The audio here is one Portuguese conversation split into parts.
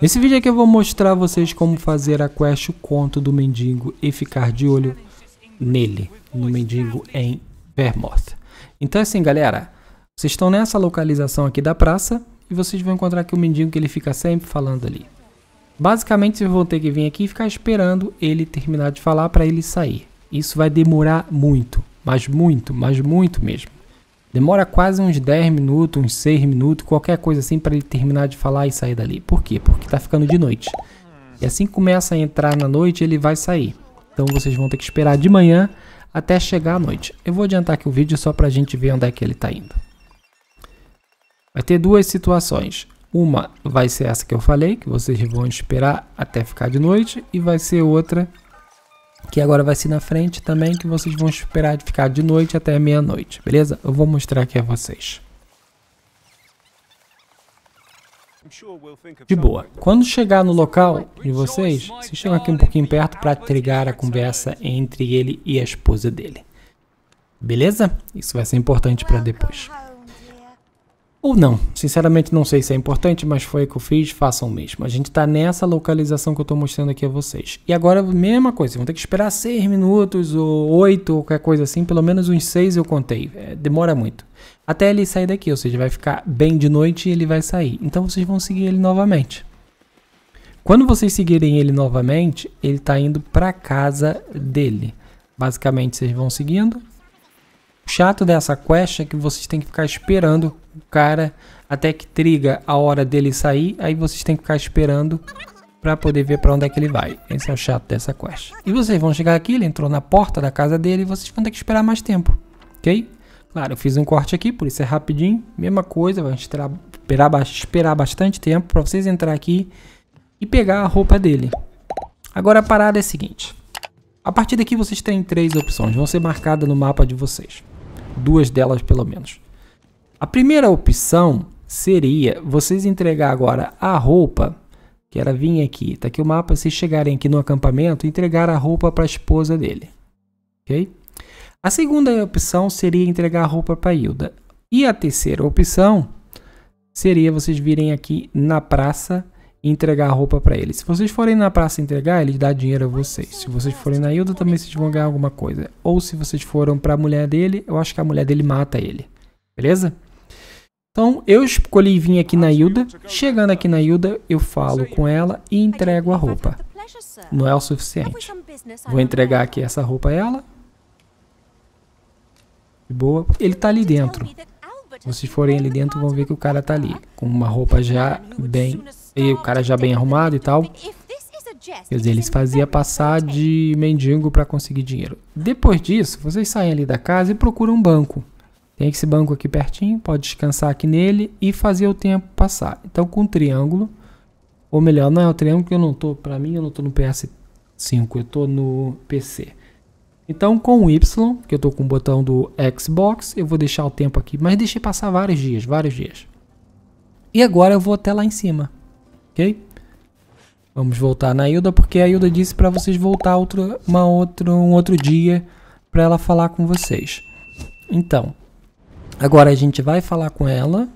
Nesse vídeo aqui eu vou mostrar a vocês como fazer a quest o conto do mendigo e ficar de olho nele, no mendigo em Vermouth. Então assim galera, vocês estão nessa localização aqui da praça e vocês vão encontrar aqui o mendigo que ele fica sempre falando ali. Basicamente vocês vão ter que vir aqui e ficar esperando ele terminar de falar para ele sair. Isso vai demorar muito, mas muito, mas muito mesmo. Demora quase uns 10 minutos, uns 6 minutos, qualquer coisa assim para ele terminar de falar e sair dali. Por quê? Porque tá ficando de noite. E assim que começa a entrar na noite, ele vai sair. Então vocês vão ter que esperar de manhã até chegar à noite. Eu vou adiantar aqui o vídeo só para a gente ver onde é que ele está indo. Vai ter duas situações. Uma vai ser essa que eu falei, que vocês vão esperar até ficar de noite, e vai ser outra que agora vai ser na frente também, que vocês vão esperar de ficar de noite até meia-noite, beleza? Eu vou mostrar aqui a vocês. De boa. Quando chegar no local de vocês, vocês chegam aqui um pouquinho perto para trigar a conversa entre ele e a esposa dele. Beleza? Isso vai ser importante para depois. Ou não. Sinceramente, não sei se é importante, mas foi o que eu fiz, façam mesmo. A gente está nessa localização que eu estou mostrando aqui a vocês. E agora, mesma coisa, vão ter que esperar 6 minutos ou 8 ou qualquer coisa assim, pelo menos uns 6 eu contei. É, demora muito. Até ele sair daqui, ou seja, vai ficar bem de noite e ele vai sair. Então vocês vão seguir ele novamente. Quando vocês seguirem ele novamente, ele está indo para casa dele. Basicamente, vocês vão seguindo, o chato dessa quest é que vocês têm que ficar esperando o cara até que triga a hora dele sair, aí vocês têm que ficar esperando para poder ver para onde é que ele vai. Esse é o chato dessa quest. E vocês vão chegar aqui, ele entrou na porta da casa dele e vocês vão ter que esperar mais tempo, ok? Claro, eu fiz um corte aqui, por isso é rapidinho. Mesma coisa, vai esperar, esperar bastante tempo para vocês entrar aqui e pegar a roupa dele. Agora a parada é a seguinte. A partir daqui vocês têm três opções, vão ser marcadas no mapa de vocês duas delas pelo menos. A primeira opção seria vocês entregar agora a roupa, que era vir aqui, tá aqui o mapa, se chegarem aqui no acampamento, entregar a roupa para a esposa dele, ok? A segunda opção seria entregar a roupa para Hilda. E a terceira opção seria vocês virem aqui na praça entregar a roupa para ele. Se vocês forem na praça entregar, ele dá dinheiro a vocês. Se vocês forem na Hilda, também vocês vão ganhar alguma coisa. Ou se vocês foram para a mulher dele, eu acho que a mulher dele mata ele. Beleza? Então, eu escolhi vir aqui na Hilda. Chegando aqui na Hilda, eu falo com ela e entrego a roupa. Não é o suficiente. Vou entregar aqui essa roupa a ela. boa. Ele tá ali dentro. Vocês então, forem ali dentro vão ver que o cara tá ali, com uma roupa já bem... E o cara já bem arrumado e tal. Quer dizer, eles faziam passar de mendigo para conseguir dinheiro. Depois disso, vocês saem ali da casa e procuram um banco. Tem esse banco aqui pertinho, pode descansar aqui nele e fazer o tempo passar. Então, com um triângulo, ou melhor, não é o triângulo que eu não tô, para mim, eu não tô no PS5, eu tô no PC. Então com o Y, que eu estou com o botão do Xbox, eu vou deixar o tempo aqui, mas deixei passar vários dias, vários dias. E agora eu vou até lá em cima, ok? Vamos voltar na Hilda, porque a Hilda disse para vocês voltar outro, uma outro, um outro dia para ela falar com vocês. Então, agora a gente vai falar com ela.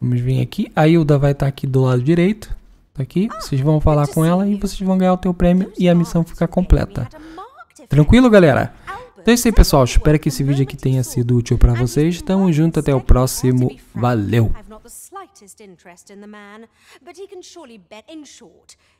Vamos vir aqui. A Hilda vai estar tá aqui do lado direito. Tá aqui, ah, vocês vão falar com ela e vocês vão ganhar o teu prêmio então, e a missão fica completa. Tranquilo, galera? Então é isso aí, pessoal. Espero que esse vídeo aqui tenha sido útil para vocês. Tamo junto, até o próximo. Valeu! the man, surely short,